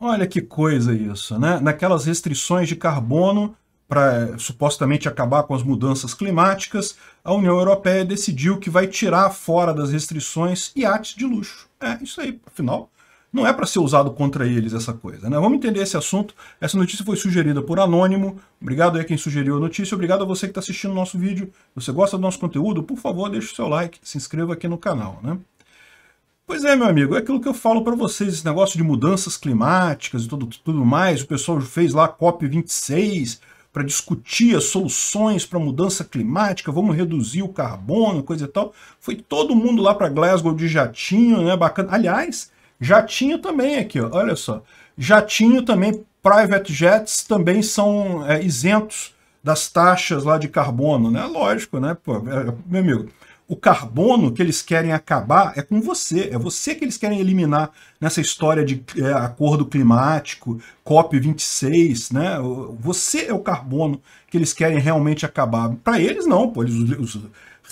Olha que coisa isso, né? Naquelas restrições de carbono para eh, supostamente acabar com as mudanças climáticas, a União Europeia decidiu que vai tirar fora das restrições iates de luxo. É isso aí, afinal, não é para ser usado contra eles essa coisa, né? Vamos entender esse assunto. Essa notícia foi sugerida por anônimo. Obrigado aí quem sugeriu a notícia. Obrigado a você que está assistindo o nosso vídeo. Se você gosta do nosso conteúdo, por favor, deixe o seu like, se inscreva aqui no canal, né? Pois é, meu amigo, é aquilo que eu falo para vocês, esse negócio de mudanças climáticas e tudo, tudo mais. O pessoal fez lá a COP26 para discutir as soluções para mudança climática, vamos reduzir o carbono, coisa e tal. Foi todo mundo lá para Glasgow de jatinho, né? Bacana. Aliás, jatinho também aqui, ó, olha só. Jatinho também, private jets também são é, isentos das taxas lá de carbono, né? Lógico, né? Pô, é, meu amigo, o carbono que eles querem acabar é com você, é você que eles querem eliminar nessa história de é, acordo climático, COP26, né? Você é o carbono que eles querem realmente acabar. Para eles não, pô, eles, os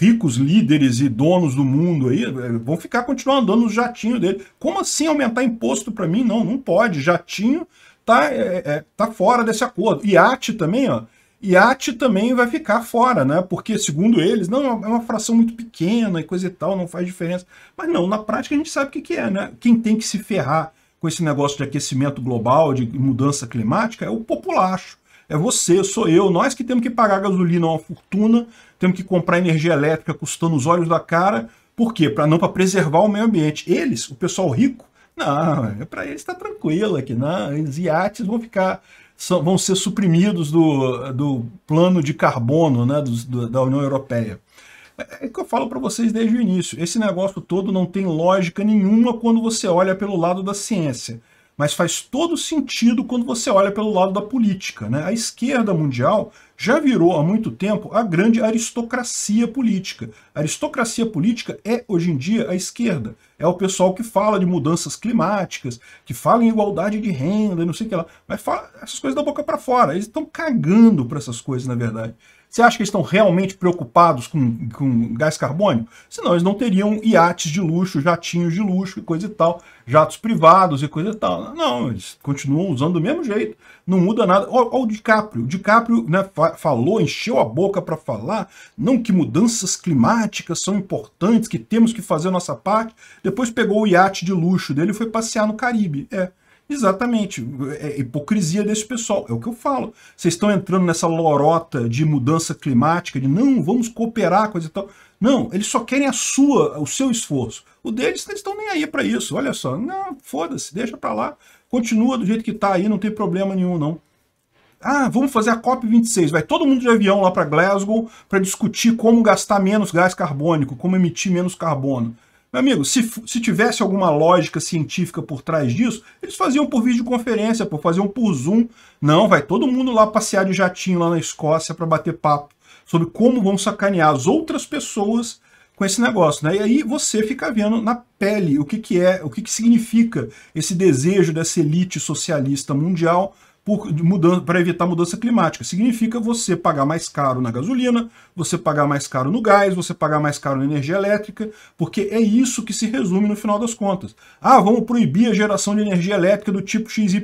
ricos líderes e donos do mundo aí é, vão ficar continuando andando no jatinho dele. Como assim aumentar imposto para mim? Não, não pode, jatinho tá, é, é, tá fora desse acordo. Iate também, ó, iate também vai ficar fora, né? Porque, segundo eles, não, é, é uma fração muito pequena e coisa e tal, não faz diferença. Mas não, na prática a gente sabe o que, que é, né? Quem tem que se ferrar com esse negócio de aquecimento global, de mudança climática, é o populacho. É você, sou eu, nós que temos que pagar gasolina é uma fortuna, temos que comprar energia elétrica custando os olhos da cara. Por quê? Para não para preservar o meio ambiente. Eles, o pessoal rico, não, é para eles estar tá tranquilo aqui, não, os iates vão ficar são, vão ser suprimidos do, do plano de carbono né, do, do, da União Europeia. É, é o que eu falo para vocês desde o início. Esse negócio todo não tem lógica nenhuma quando você olha pelo lado da ciência mas faz todo sentido quando você olha pelo lado da política. Né? A esquerda mundial já virou há muito tempo a grande aristocracia política. A aristocracia política é, hoje em dia, a esquerda. É o pessoal que fala de mudanças climáticas, que fala em igualdade de renda, não sei o que lá, mas fala essas coisas da boca para fora. Eles estão cagando para essas coisas, na verdade. Você acha que eles estão realmente preocupados com, com gás carbônico? Senão eles não teriam iates de luxo, jatinhos de luxo e coisa e tal, jatos privados e coisa e tal. Não, eles continuam usando do mesmo jeito, não muda nada. Olha o DiCaprio, o DiCaprio né, falou, encheu a boca para falar, não que mudanças climáticas são importantes, que temos que fazer a nossa parte, depois pegou o iate de luxo dele e foi passear no Caribe. É. Exatamente. É hipocrisia desse pessoal. É o que eu falo. Vocês estão entrando nessa lorota de mudança climática, de não, vamos cooperar, coisa e tal. Não, eles só querem a sua, o seu esforço. O deles, eles estão nem aí para isso. Olha só, não, foda-se, deixa para lá. Continua do jeito que tá aí, não tem problema nenhum, não. Ah, vamos fazer a COP26. Vai todo mundo de avião lá para Glasgow para discutir como gastar menos gás carbônico, como emitir menos carbono. Meu amigo, se, se tivesse alguma lógica científica por trás disso, eles faziam por videoconferência, por fazer um por Zoom. Não, vai todo mundo lá passear de jatinho lá na Escócia para bater papo sobre como vão sacanear as outras pessoas com esse negócio, né? E aí você fica vendo na pele o que, que é, o que, que significa esse desejo dessa elite socialista mundial para evitar mudança climática. Significa você pagar mais caro na gasolina, você pagar mais caro no gás, você pagar mais caro na energia elétrica, porque é isso que se resume no final das contas. Ah, vamos proibir a geração de energia elétrica do tipo XYZ.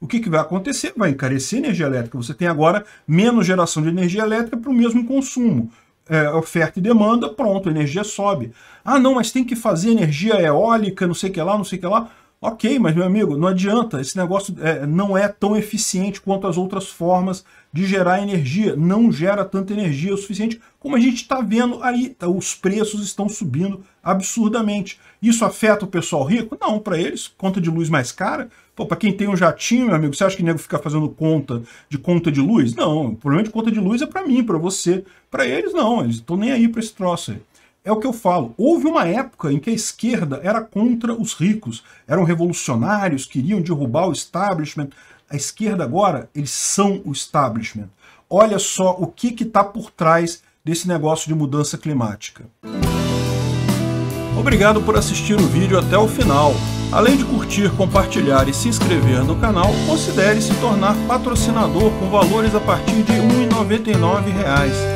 O que, que vai acontecer? Vai encarecer a energia elétrica. Você tem agora menos geração de energia elétrica para o mesmo consumo. É, oferta e demanda, pronto, a energia sobe. Ah, não, mas tem que fazer energia eólica, não sei o que lá, não sei o que lá. Ok, mas meu amigo, não adianta, esse negócio é, não é tão eficiente quanto as outras formas de gerar energia, não gera tanta energia o suficiente, como a gente está vendo aí, tá, os preços estão subindo absurdamente. Isso afeta o pessoal rico? Não, para eles, conta de luz mais cara, pô, para quem tem um jatinho, meu amigo, você acha que o nego fica fazendo conta de conta de luz? Não, o problema de conta de luz é para mim, para você, para eles não, eles estão nem aí para esse troço aí. É o que eu falo. Houve uma época em que a esquerda era contra os ricos, eram revolucionários, queriam derrubar o establishment. A esquerda agora, eles são o establishment. Olha só o que está por trás desse negócio de mudança climática. Obrigado por assistir o vídeo até o final. Além de curtir, compartilhar e se inscrever no canal, considere se tornar patrocinador com valores a partir de R$ 1,99